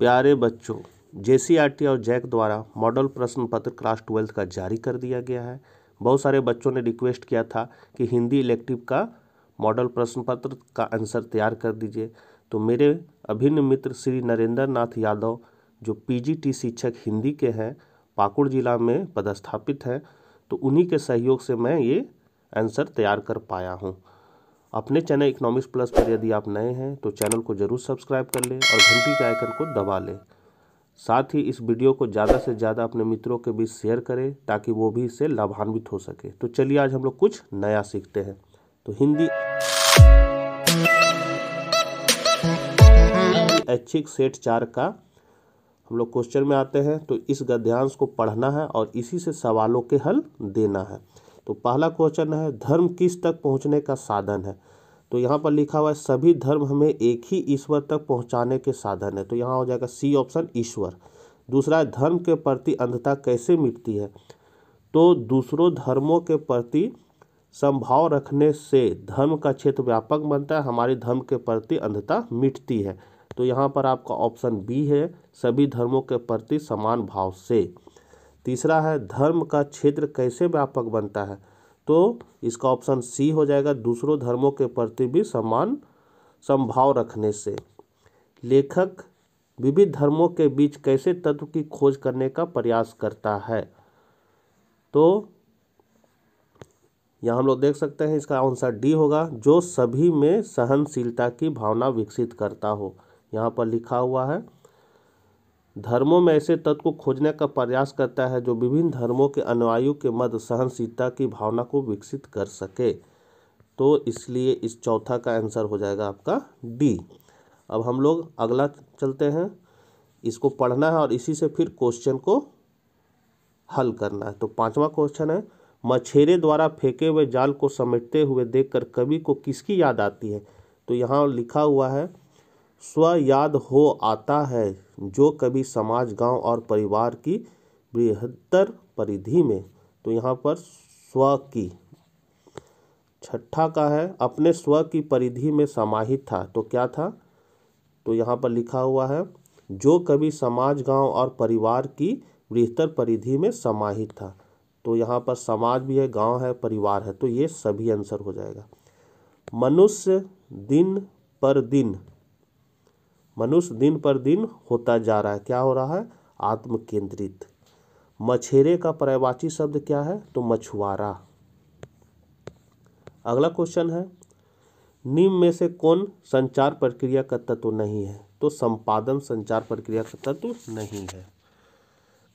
प्यारे बच्चों जे और जैक द्वारा मॉडल प्रश्न पत्र क्लास ट्वेल्थ का जारी कर दिया गया है बहुत सारे बच्चों ने रिक्वेस्ट किया था कि हिंदी इलेक्टिव का मॉडल प्रश्न पत्र का आंसर तैयार कर दीजिए तो मेरे अभिन्न मित्र श्री नरेंद्र नाथ यादव जो पीजीटी शिक्षक हिंदी के हैं पाकुड़ जिला में पदस्थापित हैं तो उन्हीं के सहयोग से मैं ये आंसर तैयार कर पाया हूँ अपने चैनल इकोनॉमिक्स प्लस पर यदि आप नए हैं तो चैनल को ज़रूर सब्सक्राइब कर लें और घंटी के आइकन को दबा लें साथ ही इस वीडियो को ज़्यादा से ज़्यादा अपने मित्रों के बीच शेयर करें ताकि वो भी इससे लाभान्वित हो सके तो चलिए आज हम लोग कुछ नया सीखते हैं तो हिंदी ऐच्छिक सेट चार का हम लोग क्वेश्चन में आते हैं तो इस गद्यांश को पढ़ना है और इसी से सवालों के हल देना है तो पहला क्वेश्चन है धर्म किस तक पहुंचने का साधन है तो यहाँ पर लिखा हुआ है सभी धर्म हमें एक ही ईश्वर तक पहुँचाने के साधन है तो यहाँ हो जाएगा सी ऑप्शन ईश्वर दूसरा है धर्म के प्रति अंधता कैसे मिटती है तो दूसरों धर्मों के प्रति संभाव रखने से धर्म का क्षेत्र व्यापक बनता है हमारे धर्म के प्रति अंधता मिटती है तो यहाँ पर आपका ऑप्शन बी है सभी धर्मों के प्रति समान भाव से तीसरा है धर्म का क्षेत्र कैसे व्यापक बनता है तो इसका ऑप्शन सी हो जाएगा दूसरों धर्मों के प्रति भी समान संभाव रखने से लेखक विविध धर्मों के बीच कैसे तत्व की खोज करने का प्रयास करता है तो यहाँ हम लोग देख सकते हैं इसका आंसर डी होगा जो सभी में सहनशीलता की भावना विकसित करता हो यहाँ पर लिखा हुआ है धर्मों में ऐसे तत्व को खोजने का प्रयास करता है जो विभिन्न धर्मों के अनुयायियों के मध्य सहनशीलता की भावना को विकसित कर सके तो इसलिए इस चौथा का आंसर हो जाएगा आपका डी अब हम लोग अगला चलते हैं इसको पढ़ना है और इसी से फिर क्वेश्चन को हल करना है तो पांचवा क्वेश्चन है मछेरे द्वारा फेंके हुए जाल को समेटते हुए देखकर कवि को किसकी याद आती है तो यहाँ लिखा हुआ है स्व याद हो आता है जो कभी समाज गांव और परिवार की बृहत्तर परिधि में तो यहाँ पर स्व की छठा का है अपने स्व की परिधि में समाहित था तो क्या था तो यहाँ पर लिखा हुआ है जो कभी समाज गांव और परिवार की बृहत्तर परिधि में समाहित था तो यहाँ पर समाज भी है गांव है परिवार है तो ये सभी आंसर हो जाएगा मनुष्य दिन पर दिन मनुष्य दिन पर दिन होता जा रहा है क्या हो रहा है आत्म केंद्रित मछेरे का पर्यायवाची शब्द क्या है तो मछुआरा अगला क्वेश्चन है निम्न में से कौन संचार प्रक्रिया का तत्व नहीं है तो संपादन संचार प्रक्रिया का तत्व नहीं है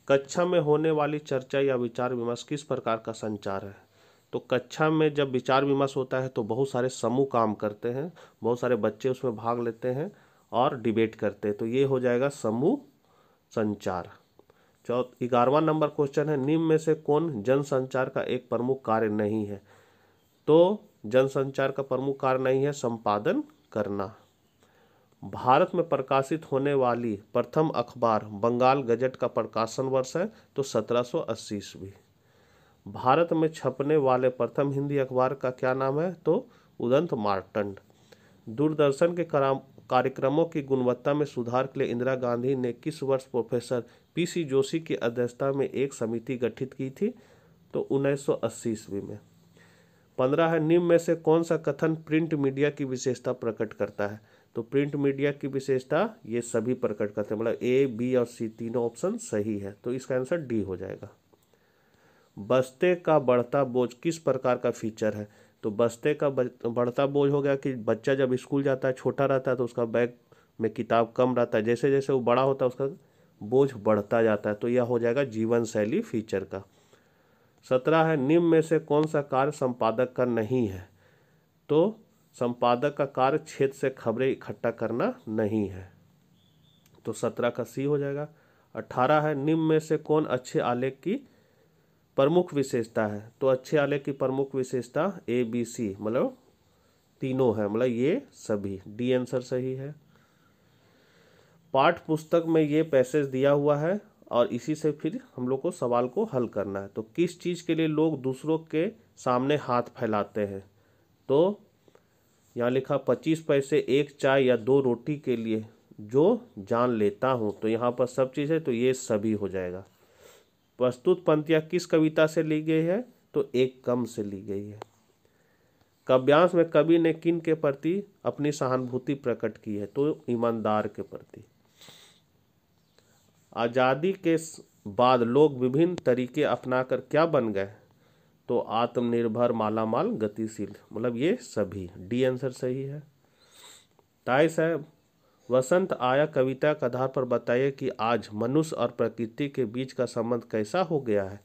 कक्षा में होने वाली चर्चा या विचार विमर्श किस प्रकार का संचार है तो कक्षा में जब विचार विमर्श होता है तो बहुत सारे समूह काम करते हैं बहुत सारे बच्चे उसमें भाग लेते हैं और डिबेट करते हैं तो ये हो जाएगा समूह संचार चौथ ग्यारहवा नंबर क्वेश्चन है निम्न में से कौन जन संचार का एक प्रमुख कार्य नहीं है तो जनसंचार का प्रमुख कार्य नहीं है संपादन करना भारत में प्रकाशित होने वाली प्रथम अखबार बंगाल गजट का प्रकाशन वर्ष है तो 1780 ईस्वी भारत में छपने वाले प्रथम हिंदी अखबार का क्या नाम है तो उदंत मार्टंड दूरदर्शन के कार्यक्रमों की गुणवत्ता में सुधार के लिए इंदिरा गांधी ने किस वर्ष प्रोफेसर पीसी जोशी की अध्यक्षता में एक समिति गठित की थी तो 1980 ईस्वी में पंद्रह है निम्न में से कौन सा कथन प्रिंट मीडिया की विशेषता प्रकट करता है तो प्रिंट मीडिया की विशेषता ये सभी प्रकट करते हैं मतलब ए बी और सी तीनों ऑप्शन सही है तो इसका आंसर डी हो जाएगा बस्ते का बढ़ता बोझ किस प्रकार का फीचर है तो बस्ते का बढ़ता बोझ हो गया कि बच्चा जब स्कूल जाता है छोटा रहता है तो उसका बैग में किताब कम रहता है जैसे जैसे वो बड़ा होता है उसका बोझ बढ़ता जाता है तो यह हो जाएगा जीवन शैली फीचर का सत्रह है निम्न में से कौन सा कार्य संपादक का नहीं है तो संपादक का कार्य क्षेत्र से खबरें इकट्ठा करना नहीं है तो सत्रह का सी हो जाएगा अठारह है निम्न में से कौन अच्छे आलेख की प्रमुख विशेषता है तो अच्छे आलेख की प्रमुख विशेषता ए बी सी मतलब तीनों है मतलब ये सभी डी आंसर सही है पाठ पुस्तक में ये पैसेज दिया हुआ है और इसी से फिर हम लोग को सवाल को हल करना है तो किस चीज़ के लिए लोग दूसरों के सामने हाथ फैलाते हैं तो यहाँ लिखा पच्चीस पैसे एक चाय या दो रोटी के लिए जो जान लेता हूँ तो यहाँ पर सब चीज़ है तो ये सभी हो जाएगा प्रस्तुत पंक्तियाँ किस कविता से ली गई है तो एक कम से ली गई है काव्यांश में कवि ने किन के प्रति अपनी सहानुभूति प्रकट की है तो ईमानदार के प्रति आज़ादी के बाद लोग विभिन्न तरीके अपनाकर क्या बन गए तो आत्मनिर्भर मालामाल गतिशील मतलब ये सभी डी आंसर सही है ताई साहब वसंत आया कविता के आधार पर बताइए कि आज मनुष्य और प्रकृति के बीच का संबंध कैसा हो गया है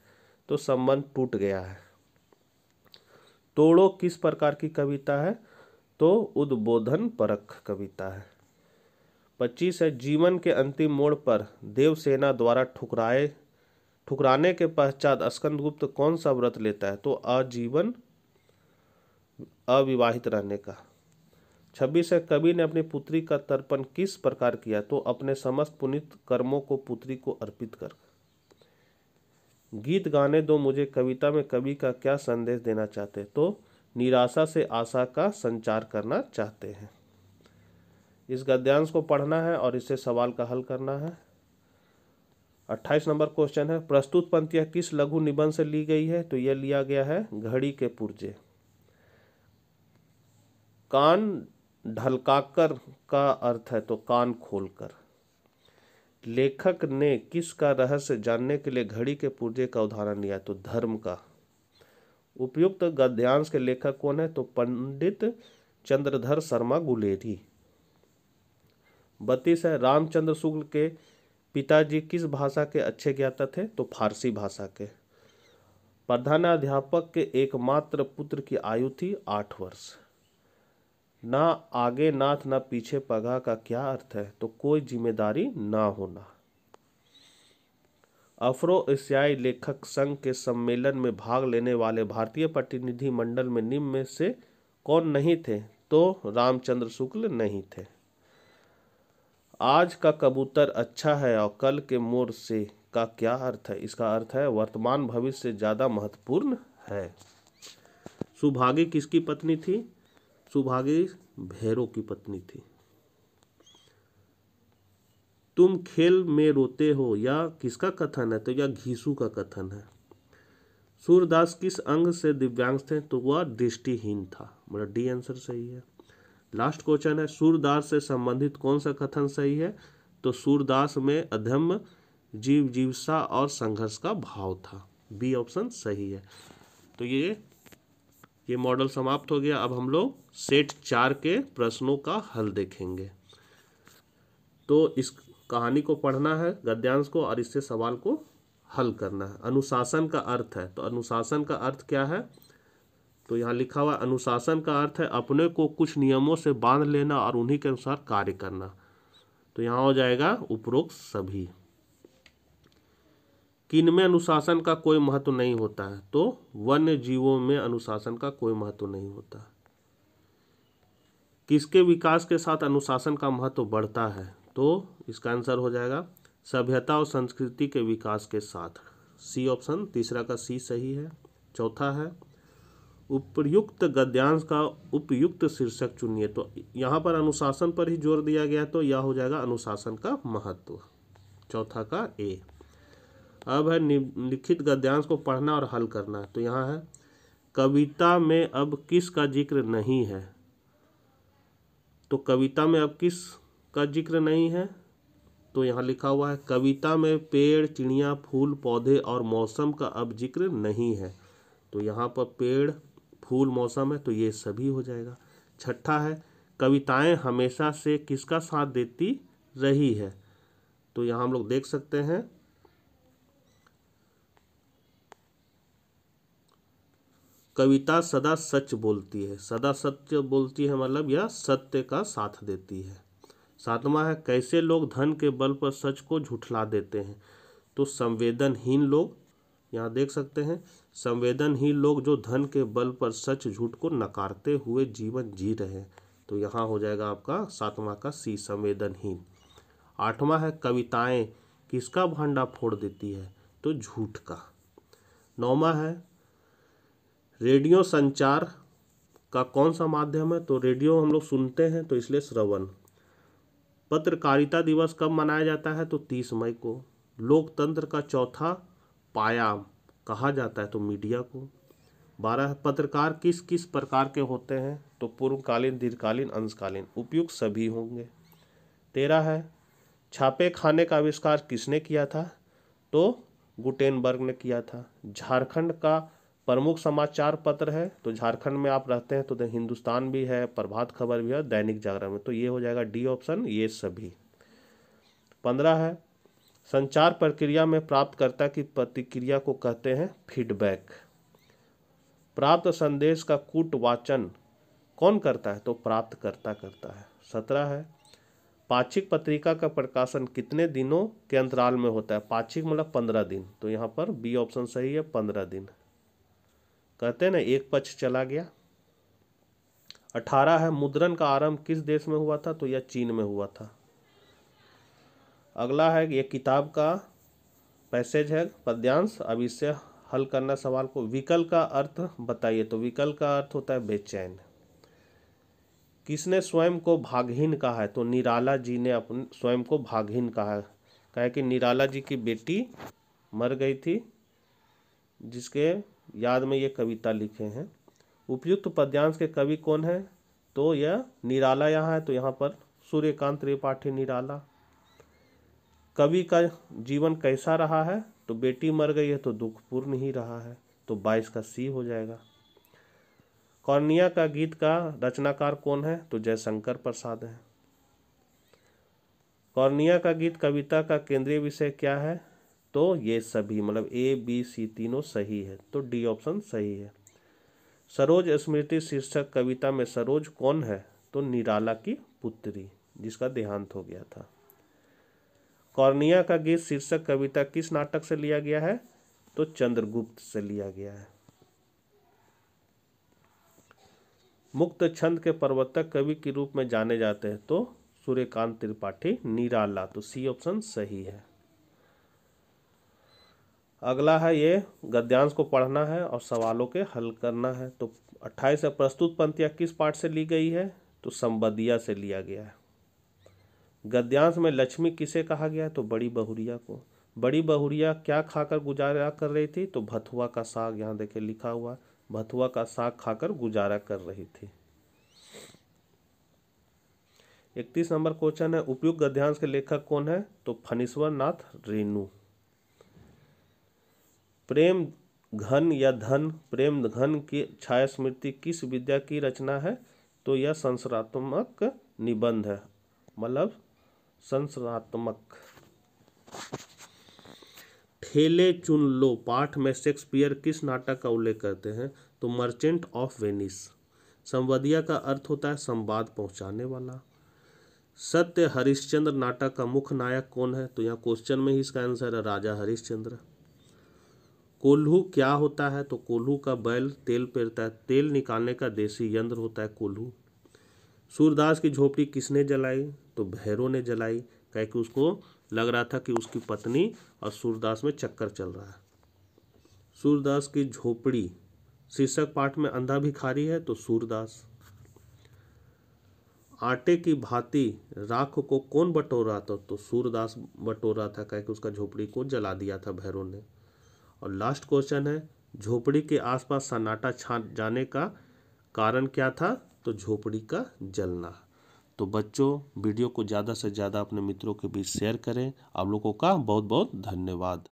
तो संबंध टूट गया है तोड़ो किस प्रकार की कविता है तो उद्बोधन परक कविता है पच्चीस है जीवन के अंतिम मोड़ पर देवसेना द्वारा ठुकराए ठुकराने के पश्चात स्कंदगुप्त कौन सा व्रत लेता है तो आजीवन अविवाहित रहने का छब्बीस है कवि ने अपनी पुत्री का तर्पण किस प्रकार किया तो अपने समस्त पुनित कर्मों को पुत्री को अर्पित कर गीत गाने दो मुझे कविता में कवि का क्या संदेश देना चाहते तो निराशा से आशा का संचार करना चाहते हैं इस गद्यांश को पढ़ना है और इससे सवाल का हल करना है अट्ठाईस नंबर क्वेश्चन है प्रस्तुत पंक्तियाँ किस लघु निबंध से ली गई है तो यह लिया गया है घड़ी के पुर्जे कान ढलकाकर का अर्थ है तो कान खोलकर लेखक ने किस का रहस्य जानने के लिए घड़ी के पुर्जे का उदाहरण लिया तो धर्म का उपयुक्त गद्यांश के लेखक कौन है तो पंडित चंद्रधर शर्मा गुलेरी बत्तीस है रामचंद्र शुक्ल के पिताजी किस भाषा के अच्छे ज्ञाता थे तो फारसी भाषा के प्रधानाध्यापक के एकमात्र पुत्र की आयु थी आठ वर्ष ना आगे नाथ ना पीछे पगा का क्या अर्थ है तो कोई जिम्मेदारी ना होना अफ्रो एशियाई लेखक संघ के सम्मेलन में भाग लेने वाले भारतीय प्रतिनिधि मंडल में निम्न में से कौन नहीं थे तो रामचंद्र शुक्ल नहीं थे आज का कबूतर अच्छा है और कल के मोर से का क्या अर्थ है इसका अर्थ है वर्तमान भविष्य ज़्यादा महत्वपूर्ण है सुभागी किसकी पत्नी थी सुभागी भैरव की पत्नी थी तुम खेल में रोते हो या किसका कथन है तो या घीसू का कथन है सूरदास किस अंग से दिव्यांग थे तो वह दृष्टिहीन था मतलब डी आंसर सही है लास्ट क्वेश्चन है सूरदास से संबंधित कौन सा कथन सही है तो सूरदास में अधम जीव जीवसा और संघर्ष का भाव था बी ऑप्शन सही है तो ये ये मॉडल समाप्त हो गया अब हम लोग सेट चार के प्रश्नों का हल देखेंगे तो इस कहानी को पढ़ना है गद्यांश को और इससे सवाल को हल करना है अनुशासन का अर्थ है तो अनुशासन का अर्थ क्या है तो यहाँ लिखा हुआ अनुशासन का अर्थ है अपने को कुछ नियमों से बांध लेना और उन्हीं के अनुसार कार्य करना तो यहाँ हो जाएगा उपरोक्त सभी कि इनमें अनुशासन का कोई महत्व नहीं होता है तो वन्य जीवों में अनुशासन का कोई महत्व नहीं होता किसके विकास के साथ अनुशासन का महत्व बढ़ता है तो इसका आंसर हो जाएगा सभ्यता और संस्कृति के विकास के साथ सी ऑप्शन तीसरा का सी सही है चौथा है उपयुक्त गद्यांश का उपयुक्त शीर्षक चुनिए तो यहाँ पर अनुशासन पर ही जोर दिया गया तो यह हो जाएगा अनुशासन का महत्व चौथा का ए अब है निम्नलिखित गद्यांश को पढ़ना और हल करना तो यहाँ है कविता में अब किस का जिक्र नहीं है तो कविता में अब किस का जिक्र नहीं है तो यहाँ लिखा हुआ है कविता में पेड़ चिड़िया फूल पौधे और मौसम का अब जिक्र नहीं है तो यहाँ पर पेड़ फूल मौसम है तो ये सभी हो जाएगा छठा है कविताएं हमेशा से किसका साथ देती रही है तो यहाँ हम लोग देख सकते हैं कविता सदा सच बोलती है सदा सत्य बोलती है मतलब यह सत्य का साथ देती है सातवां है कैसे लोग धन के बल पर सच को झुठला देते हैं तो संवेदनहीन लोग यहाँ देख सकते हैं संवेदनहीन लोग जो धन के बल पर सच झूठ को नकारते हुए जीवन जी रहे हैं तो यहाँ हो जाएगा आपका सातवां का सी संवेदनहीन आठवां है कविताएं किसका भांडा फोड़ देती है तो झूठ का नौवा है रेडियो संचार का कौन सा माध्यम है तो रेडियो हम लोग सुनते हैं तो इसलिए श्रवण पत्रकारिता दिवस कब मनाया जाता है तो तीस मई को लोकतंत्र का चौथा पायाम कहा जाता है तो मीडिया को बारह पत्रकार किस किस प्रकार के होते हैं तो पूर्वकालीन दीर्घकालीन अंशकालीन उपयुक्त सभी होंगे तेरह है छापे खाने का आविष्कार किसने किया था तो गुटेनबर्ग ने किया था झारखंड का प्रमुख समाचार पत्र है तो झारखंड में आप रहते हैं तो, तो हिंदुस्तान भी है प्रभात खबर भी है दैनिक जागरण में तो ये हो जाएगा डी ऑप्शन ये सभी पंद्रह है संचार प्रक्रिया में प्राप्तकर्ता की प्रतिक्रिया को कहते हैं फीडबैक प्राप्त संदेश का कूट वाचन कौन करता है तो प्राप्तकर्ता करता है सत्रह है पाक्षिक पत्रिका का प्रकाशन कितने दिनों के अंतराल में होता है पाक्षिक मतलब पंद्रह दिन तो यहाँ पर बी ऑप्शन सही है पंद्रह दिन कहते हैं ना एक पक्ष चला गया अठारह है मुद्रण का आरंभ किस देश में हुआ था तो यह चीन में हुआ था अगला है यह किताब का पैसेज है पद्यांश अब इससे हल करना सवाल को विकल का अर्थ बताइए तो विकल का अर्थ होता है बेचैन किसने स्वयं को भागहीन कहा है तो निराला जी ने अपने स्वयं को भागहीन कहा है कहे कि निराला जी की बेटी मर गई थी जिसके याद में ये कविता लिखे हैं उपयुक्त पद्यांश के कवि कौन है तो यह निराला यहाँ है तो यहाँ पर सूर्यकांत त्रिपाठी निराला कवि का जीवन कैसा रहा है तो बेटी मर गई है तो दुखपूर्ण ही रहा है तो बाईस का सी हो जाएगा कौनिया का गीत का रचनाकार कौन है तो जयशंकर प्रसाद है कौर्निया का गीत कविता का केंद्रीय विषय क्या है तो ये सभी मतलब ए बी सी तीनों सही है तो डी ऑप्शन सही है सरोज स्मृति शीर्षक कविता में सरोज कौन है तो निराला की पुत्री जिसका देहांत हो गया था कौर्निया का गीत शीर्षक कविता किस नाटक से लिया गया है तो चंद्रगुप्त से लिया गया है मुक्त छंद के प्रवर्तक कवि के रूप में जाने जाते हैं तो सूर्यकांत त्रिपाठी निराला तो सी ऑप्शन सही है अगला है ये गद्यांश को पढ़ना है और सवालों के हल करना है तो अट्ठाईस प्रस्तुत पंक्तियाँ किस पाठ से ली गई है तो संबदिया से लिया गया है गद्यांश में लक्ष्मी किसे कहा गया है तो बड़ी बहुरिया को बड़ी बहुरिया क्या खाकर गुजारा कर रही थी तो भथुआ का साग यहाँ देखे लिखा हुआ भथुआ का साग खाकर गुजारा कर रही थी इकतीस नंबर क्वेश्चन है उपयुक्त गद्यांश के लेखक कौन है तो फनीश्वर नाथ रेणु प्रेम घन या धन प्रेम घन की छाया स्मृति किस विद्या की रचना है तो यह संसरात्मक निबंध है मतलब संसरात्मक ठेले चुन लो पाठ में शेक्सपियर किस नाटक का उल्लेख करते हैं तो मर्चेंट ऑफ वेनिस संवदिया का अर्थ होता है संवाद पहुंचाने वाला सत्य हरिश्चंद्र नाटक का मुख्य नायक कौन है तो यहाँ क्वेश्चन में ही इसका आंसर है राजा हरिश्चंद्र कोल्हू क्या होता है तो कोल्हू का बैल तेल पेरता है तेल निकालने का देसी यंत्र होता है कोल्हू सूरदास की झोपड़ी किसने जलाई तो भैरों ने जलाई कह कि उसको लग रहा था कि उसकी पत्नी और सूरदास में चक्कर चल रहा है सूरदास की झोपड़ी शीर्षक पाठ में अंधा भिखारी है तो सूरदास आटे की भांति राख को कौन रहा था तो सूरदास रहा था कह के उसका झोपड़ी को जला दिया था भैरव ने और लास्ट क्वेश्चन है झोपड़ी के आसपास सन्नाटा छा जाने का कारण क्या था तो झोपड़ी का जलना तो बच्चों वीडियो को ज़्यादा से ज़्यादा अपने मित्रों के बीच शेयर करें आप लोगों का बहुत बहुत धन्यवाद